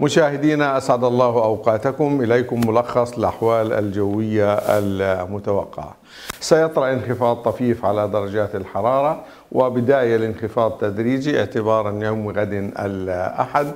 مشاهدينا اسعد الله اوقاتكم اليكم ملخص الاحوال الجويه المتوقعه. سيطرا انخفاض طفيف على درجات الحراره وبدايه لانخفاض تدريجي اعتبارا يوم غد الاحد.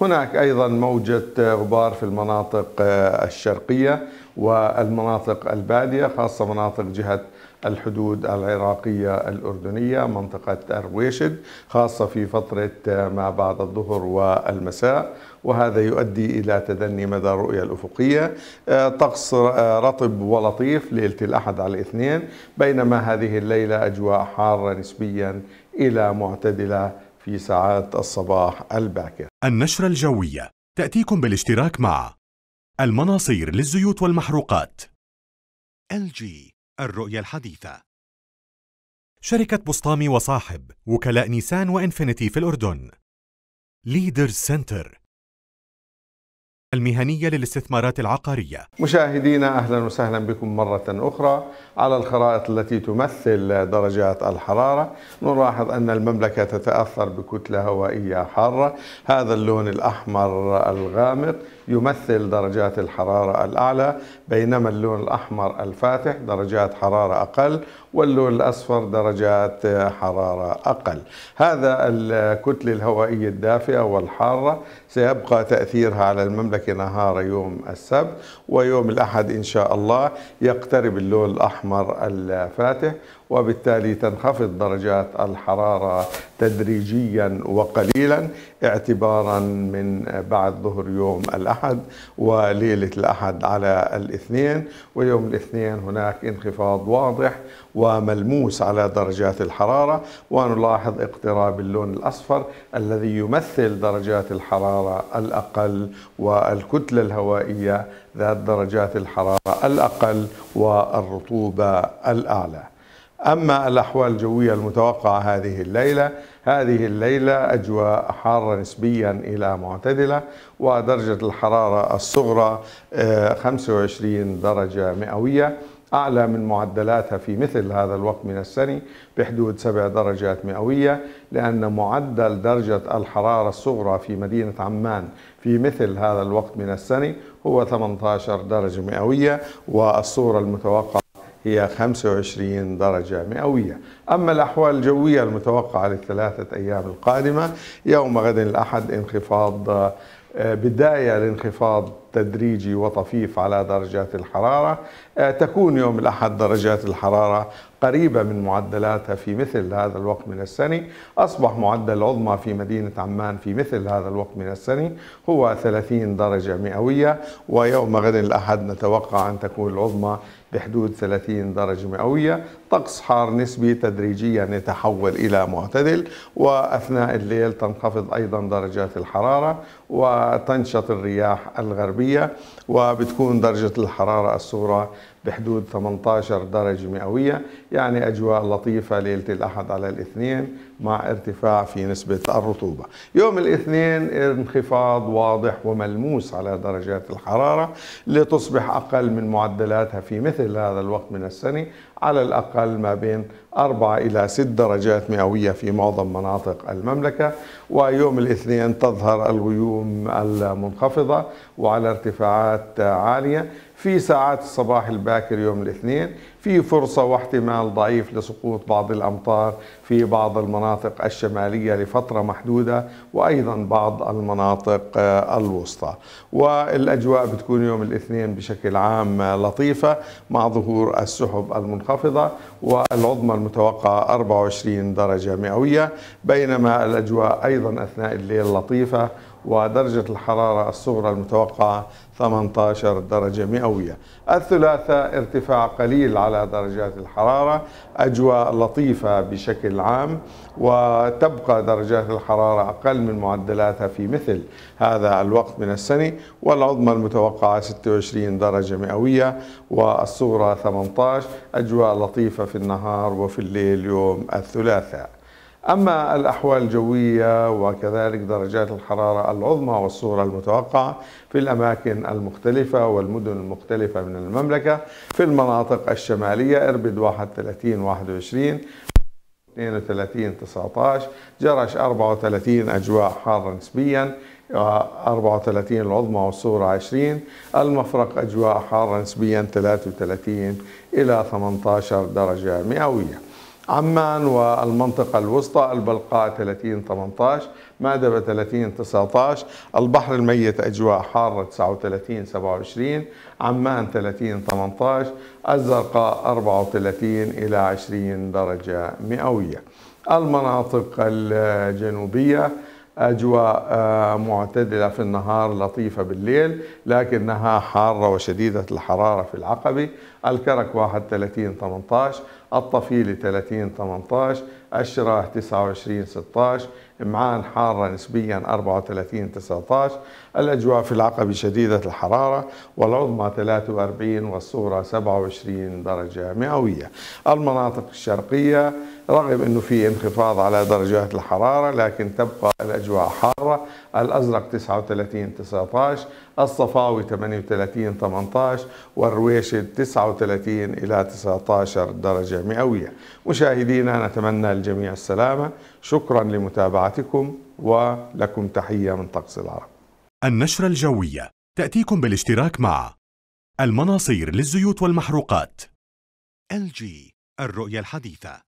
هناك ايضا موجه غبار في المناطق الشرقيه والمناطق الباديه خاصه مناطق جهه الحدود العراقية الأردنية منطقة أرويشد خاصة في فترة ما بعد الظهر والمساء وهذا يؤدي إلى تدني مدى الرؤية الأفقية آه، طقس آه، رطب ولطيف ليلة الأحد على الاثنين بينما هذه الليلة أجواء حارة نسبيا إلى معتدلة في ساعات الصباح الباكر النشرة الجوية تأتيكم بالاشتراك مع المناصير للزيوت والمحروقات LG الرؤية الحديثة شركة بسطامي وصاحب وكلاء نيسان وإنفينيتي في الأردن ليدرز سنتر المهنية للاستثمارات العقارية مشاهدينا أهلا وسهلا بكم مرة أخرى على الخرائط التي تمثل درجات الحرارة نلاحظ أن المملكة تتأثر بكتلة هوائية حارة هذا اللون الأحمر الغامق يمثل درجات الحرارة الأعلى بينما اللون الأحمر الفاتح درجات حرارة أقل واللون الأصفر درجات حرارة أقل هذا الكتلة الهوائية الدافئة والحارة سيبقى تأثيرها على المملكة لك نهار يوم السبت ويوم الأحد إن شاء الله يقترب اللون الأحمر الفاتح وبالتالي تنخفض درجات الحرارة تدريجيا وقليلا اعتبارا من بعد ظهر يوم الأحد وليلة الأحد على الاثنين ويوم الاثنين هناك انخفاض واضح وملموس على درجات الحرارة ونلاحظ اقتراب اللون الأصفر الذي يمثل درجات الحرارة الأقل والكتلة الهوائية ذات درجات الحرارة الأقل والرطوبة الأعلى أما الأحوال الجوية المتوقعة هذه الليلة هذه الليلة أجواء حارة نسبيا إلى معتدلة ودرجة الحرارة الصغرى 25 آه، درجة مئوية أعلى من معدلاتها في مثل هذا الوقت من السنة بحدود 7 درجات مئوية لأن معدل درجة الحرارة الصغرى في مدينة عمان في مثل هذا الوقت من السنة هو 18 درجة مئوية والصورة المتوقعة هي 25 درجة مئوية أما الأحوال الجوية المتوقعة للثلاثة أيام القادمة يوم غد الأحد انخفاض آه، بداية لانخفاض تدريجي وطفيف على درجات الحرارة آه، تكون يوم الأحد درجات الحرارة قريبة من معدلاتها في مثل هذا الوقت من السنة أصبح معدل عظمى في مدينة عمان في مثل هذا الوقت من السنة هو 30 درجة مئوية ويوم غد الأحد نتوقع أن تكون العظمى بحدود 30 درجة مئوية طقس حار نسبي تدريجيا يتحول إلى معتدل وأثناء الليل تنخفض أيضا درجات الحرارة وتنشط الرياح الغربية وبتكون درجة الحرارة الصغرى بحدود 18 درجة مئوية يعني أجواء لطيفة ليلة الأحد على الاثنين مع ارتفاع في نسبة الرطوبة يوم الاثنين انخفاض واضح وملموس على درجات الحرارة لتصبح أقل من معدلاتها في مثل هذا الوقت من السنة على الأقل ما بين 4 إلى 6 درجات مئوية في معظم مناطق المملكة ويوم الاثنين تظهر الغيوم المنخفضة وعلى ارتفاعات عالية في ساعات الصباح الباكر يوم الاثنين في فرصة واحتمال ضعيف لسقوط بعض الأمطار في بعض المناطق الشمالية لفترة محدودة وأيضا بعض المناطق آه، الوسطى والأجواء بتكون يوم الاثنين بشكل عام آه، لطيفة مع ظهور السحب المنخفضة والعظمى المتوقعة 24 درجة مئوية بينما الأجواء أيضا أثناء الليل لطيفة ودرجة الحرارة الصغرى المتوقعة 18 درجة مئوية الثلاثاء ارتفاع قليل على درجات الحرارة أجواء لطيفة بشكل عام وتبقى درجات الحرارة أقل من معدلاتها في مثل هذا الوقت من السنة والعظمى المتوقعة 26 درجة مئوية والصغرى 18 أجواء لطيفة في النهار وفي الليل يوم الثلاثاء أما الأحوال الجوية وكذلك درجات الحرارة العظمى والصورة المتوقعة في الأماكن المختلفة والمدن المختلفة من المملكة في المناطق الشمالية إربد 31 21 32 19 جرش 34 أجواء حارة نسبياً 34 العظمى والصورة 20 المفرق أجواء حارة نسبيا 33 إلى 18 درجة مئوية عمان والمنطقة الوسطى البلقاء 30 18 مأدبة 30 19 البحر الميت أجواء حارة 39 27 عمان 30 18 الزرقاء 34 إلى 20 درجة مئوية المناطق الجنوبية أجواء آه، معتدلة في النهار لطيفة بالليل لكنها حارة وشديدة الحرارة في العقبة الكرك 31 18 الطفيلي 30 18 الشراح 29 16 معان حارة نسبيا 34 19 الأجواء في العقبة شديدة الحرارة والعظمى 43 والصورة 27 درجة مئوية المناطق الشرقية رغم أنه في انخفاض على درجات الحرارة لكن تبقى الأجواء حارة الأزرق 39 19 الصفاوي 38 18 والرويشد 39 إلى 19 درجة مئوية مشاهدينا نتمنى للجميع السلامة شكرا لمتابعتكم ولكم تحية من طقس العرب النشرة الجوية تأتيكم بالاشتراك مع المناصير للزيوت والمحروقات LG الرؤية الحديثة